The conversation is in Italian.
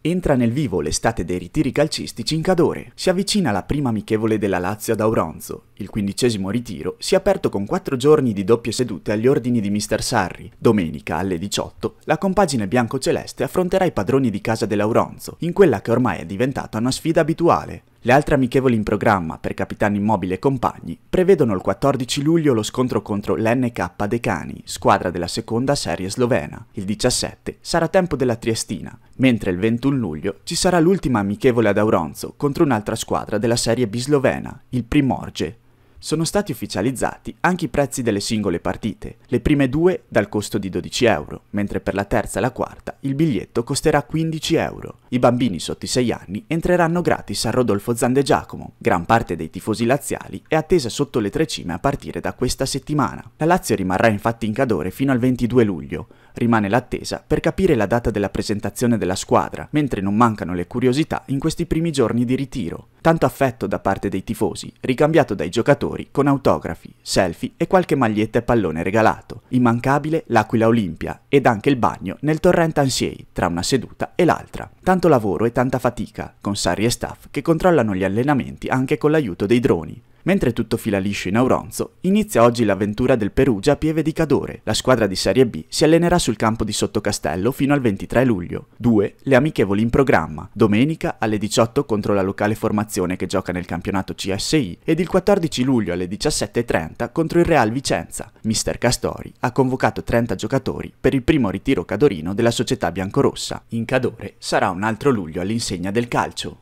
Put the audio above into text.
Entra nel vivo l'estate dei ritiri calcistici in Cadore. Si avvicina la prima amichevole della Lazio ad Auronzo. Il quindicesimo ritiro si è aperto con quattro giorni di doppie sedute agli ordini di Mr. Sarri. Domenica, alle 18, la compagine bianco-celeste affronterà i padroni di casa dell'Auronzo, in quella che ormai è diventata una sfida abituale. Le altre amichevoli in programma per Capitani Immobile e compagni prevedono il 14 luglio lo scontro contro l'NK Decani, squadra della seconda serie slovena. Il 17 sarà tempo della Triestina, mentre il 21 luglio ci sarà l'ultima amichevole ad Auronzo contro un'altra squadra della serie B slovena, il Primorge sono stati ufficializzati anche i prezzi delle singole partite, le prime due dal costo di 12 euro, mentre per la terza e la quarta il biglietto costerà 15 euro. I bambini sotto i 6 anni entreranno gratis a Rodolfo Zande Giacomo, gran parte dei tifosi laziali è attesa sotto le tre cime a partire da questa settimana. La Lazio rimarrà infatti in cadore fino al 22 luglio, Rimane l'attesa per capire la data della presentazione della squadra, mentre non mancano le curiosità in questi primi giorni di ritiro. Tanto affetto da parte dei tifosi, ricambiato dai giocatori con autografi, selfie e qualche maglietta e pallone regalato. Immancabile l'Aquila Olimpia ed anche il bagno nel torrente Ansiei tra una seduta e l'altra. Tanto lavoro e tanta fatica, con Sarri e staff che controllano gli allenamenti anche con l'aiuto dei droni. Mentre tutto fila liscio in Auronzo, inizia oggi l'avventura del Perugia a Pieve di Cadore. La squadra di Serie B si allenerà sul campo di Sottocastello fino al 23 luglio. 2. Le amichevoli in programma, domenica alle 18 contro la locale formazione che gioca nel campionato CSI ed il 14 luglio alle 17.30 contro il Real Vicenza. Mister Castori ha convocato 30 giocatori per il primo ritiro cadorino della società biancorossa. In Cadore sarà un altro luglio all'insegna del calcio.